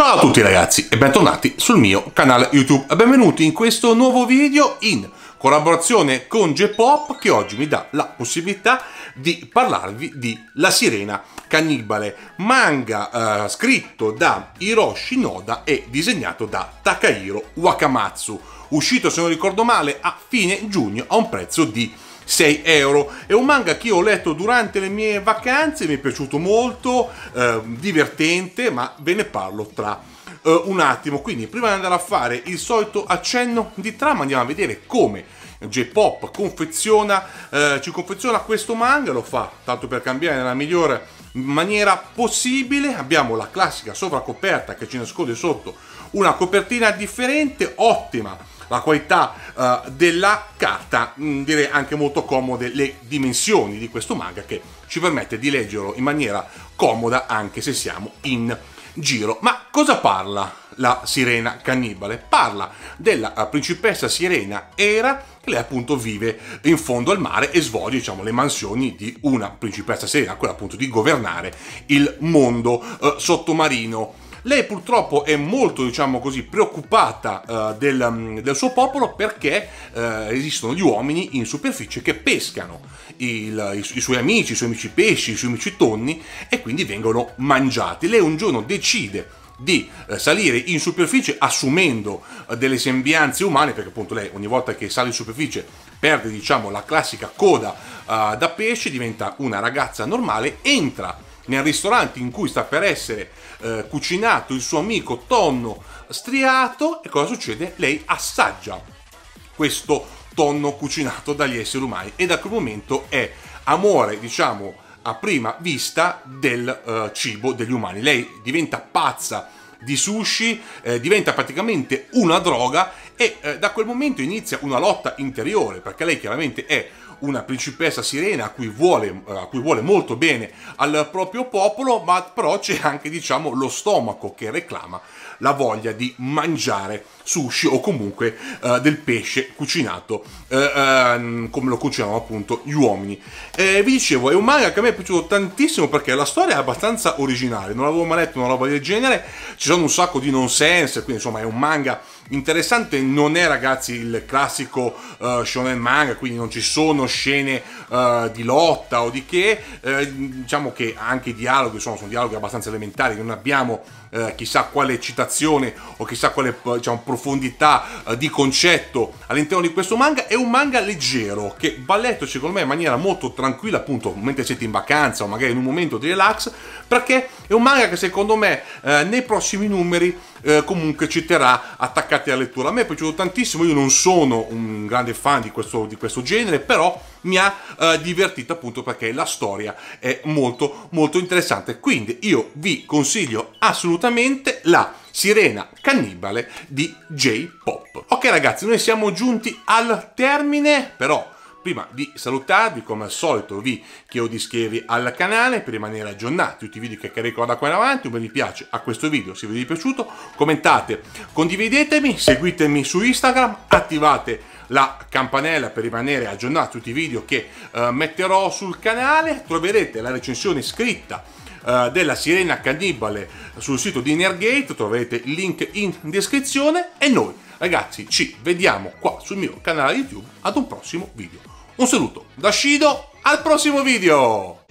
Ciao a tutti ragazzi e bentornati sul mio canale YouTube. Benvenuti in questo nuovo video in collaborazione con J-Pop che oggi mi dà la possibilità di parlarvi di La Sirena Cannibale, manga eh, scritto da Hiroshi Noda e disegnato da Takahiro Wakamatsu, uscito se non ricordo male a fine giugno a un prezzo di 6 euro. È un manga che ho letto durante le mie vacanze, mi è piaciuto molto, eh, divertente, ma ve ne parlo tra eh, un attimo. Quindi prima di andare a fare il solito accenno di trama andiamo a vedere come J-Pop confeziona, eh, ci confeziona questo manga, lo fa tanto per cambiare nella migliore maniera possibile. Abbiamo la classica sovracoperta che ci nasconde sotto una copertina differente, ottima la qualità uh, della carta, mh, mm, direi anche molto comode le dimensioni di questo manga che ci permette di leggerlo in maniera comoda anche se siamo in giro. Ma cosa parla la sirena cannibale? Parla della eh, principessa sirena Era che lei appunto vive in fondo al mare e svolge diciamo le mansioni di una principessa sirena, quella appunto di governare il mondo eh, sottomarino lei purtroppo è molto, diciamo così, preoccupata eh, del, mm, del, suo popolo perché eh, esistono gli uomini in superficie che pescano il, i, i, suoi amici, i suoi amici pesci, i suoi amici tonni e quindi vengono mangiati. Lei un giorno decide di eh, salire in superficie assumendo eh, delle sembianze umane perché appunto lei ogni volta che sale in superficie perde diciamo la classica coda uh, da pesce diventa una ragazza normale entra nel ristorante in cui sta per essere eh, cucinato il suo amico tonno striato e cosa succede? Lei assaggia questo tonno cucinato dagli esseri umani e da quel momento è amore, diciamo, a prima vista del eh, cibo degli umani. Lei diventa pazza di sushi, eh, diventa praticamente una droga e eh, da quel momento inizia una lotta interiore perché lei chiaramente è una principessa sirena a cui vuole, a cui vuole molto bene al proprio popolo, ma però c'è anche diciamo, lo stomaco che reclama la voglia di mangiare sushi o comunque uh, del pesce cucinato uh, uh, come lo cucinano appunto gli uomini. Eh, vi dicevo, è un manga che a me è piaciuto tantissimo perché la storia è abbastanza originale, non avevo mai letto una roba del genere, ci sono un sacco di nonsense, quindi insomma è un manga interessante. Non è, ragazzi, il classico uh, shonen manga, quindi non ci sono scene uh, di lotta o di che. Uh, diciamo che anche i dialoghi sono, sono dialoghi abbastanza elementari, non abbiamo eh, chissà quale citazione o chissà quale diciamo, profondità eh, di concetto all'interno di questo manga. È un manga leggero che va letto secondo me in maniera molto tranquilla, appunto, mentre siete in vacanza o magari in un momento di relax, perché è un manga che secondo me eh, nei prossimi numeri eh, comunque ci terrà attaccati alla lettura. A me è piaciuto tantissimo, io non sono un grande fan di questo, di questo genere, però mi ha eh, divertito appunto perché la storia è molto molto interessante. Quindi io vi consiglio assolutamente la Sirena Cannibale di J-Pop. Ok ragazzi, noi siamo giunti al termine, però Prima di salutarvi, come al solito, vi chiedo di iscrivervi al canale per rimanere aggiornati tutti i video che carico da qua in avanti. Un bel mi piace a questo video se vi è piaciuto. Commentate, condividetemi, seguitemi su Instagram, attivate la campanella per rimanere aggiornati tutti i video che eh, metterò sul canale. Troverete la recensione scritta eh, della sirena cannibale sul sito di Nergate, troverete il link in descrizione e noi ragazzi ci vediamo qua sul mio canale YouTube ad un prossimo video. Un saluto da Shido, al prossimo video!